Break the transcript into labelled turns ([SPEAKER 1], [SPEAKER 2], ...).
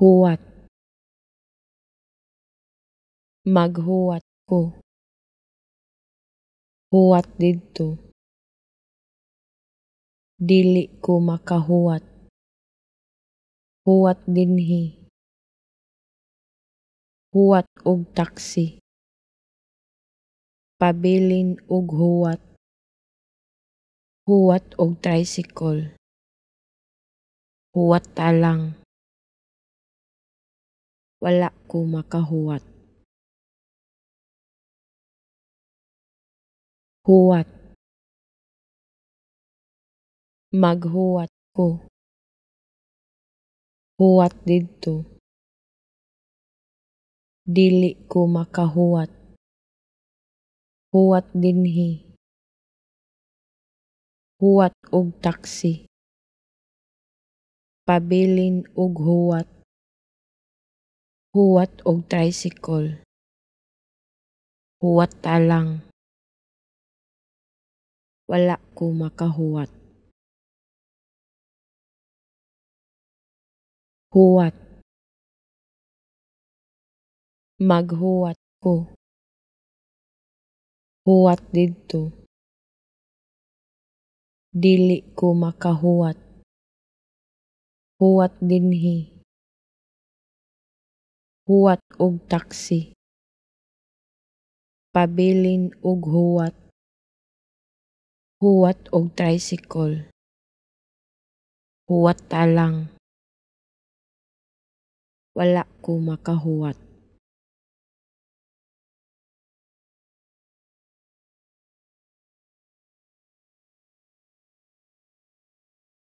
[SPEAKER 1] Huwat Maghuwat ko Huwat didto Dili ko makahuwat Huwat dinhi Huwat og taksi Pabilin og huwat Huwat og tricycle Huwat talang wala ko makahuwat. Huwat Maghuwat ko Huwat dito. Dili ko makahuwat Huwat dinhi huwat og taksi. Pabilin og huwat. Huwat og tricycle. Huwat ta lang. Wala ko makahuwat. Huwat. Maghuwat ko. Huwat didto. Dili ko makahuwat. Huwat dinhi huwat og taksi pabilin og huwat huwat og tricycle huwat ta lang wala ko makahuwat